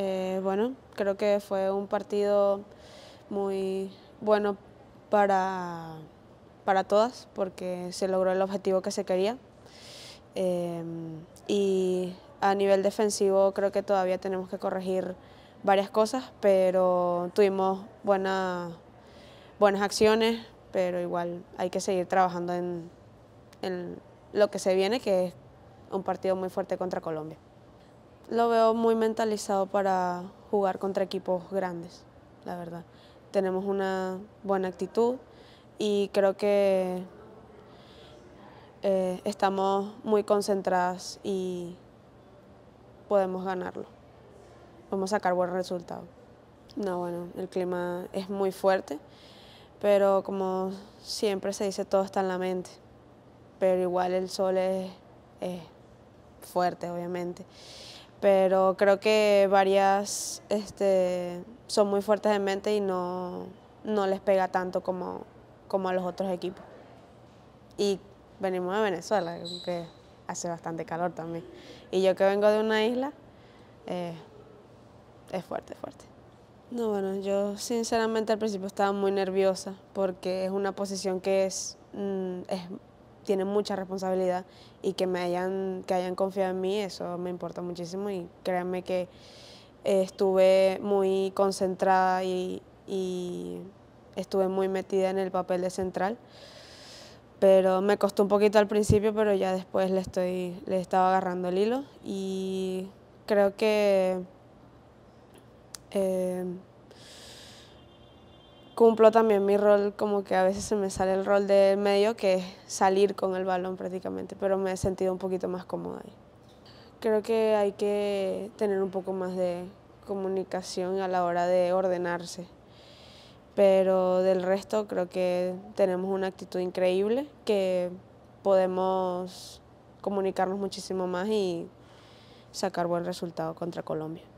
Eh, bueno, creo que fue un partido muy bueno para, para todas porque se logró el objetivo que se quería. Eh, y a nivel defensivo creo que todavía tenemos que corregir varias cosas, pero tuvimos buenas acciones, pero igual hay que seguir trabajando en lo que se viene, que es un partido muy fuerte contra Colombia. Lo veo muy mentalizado para jugar contra equipos grandes, la verdad. Tenemos una buena actitud y creo que eh, estamos muy concentradas y podemos ganarlo. Vamos a sacar buen resultado. No, bueno, el clima es muy fuerte, pero como siempre se dice, todo está en la mente. Pero igual el sol es fuerte, obviamente pero creo que varias este, son muy fuertes de mente y no, les pega tanto como, a los otros equipos. Y venimos de Venezuela, que hace bastante calor también. Y yo que vengo de una isla, eh, es fuerte, fuerte. No, bueno, yo sinceramente al principio estaba muy nerviosa porque es una posición que es mm, tienen mucha responsabilidad y que me hayan, que hayan confiado en mí, eso me importa muchísimo y créanme que eh, estuve muy concentrada y, estuve muy metida en el papel de central. Pero me costó un poquito al principio, pero ya después le, estoy, le estaba agarrando el hilo y creo que eh, cumplo también mi rol, como que a veces se me sale el rol de medio, que es salir con el balón prácticamente, pero me he sentido un poquito más cómoda ahí. Creo que hay que tener un poco más de comunicación a la hora de ordenarse, pero del resto creo que tenemos una actitud increíble que podemos comunicarnos muchísimo más y sacar buen resultado contra Colombia.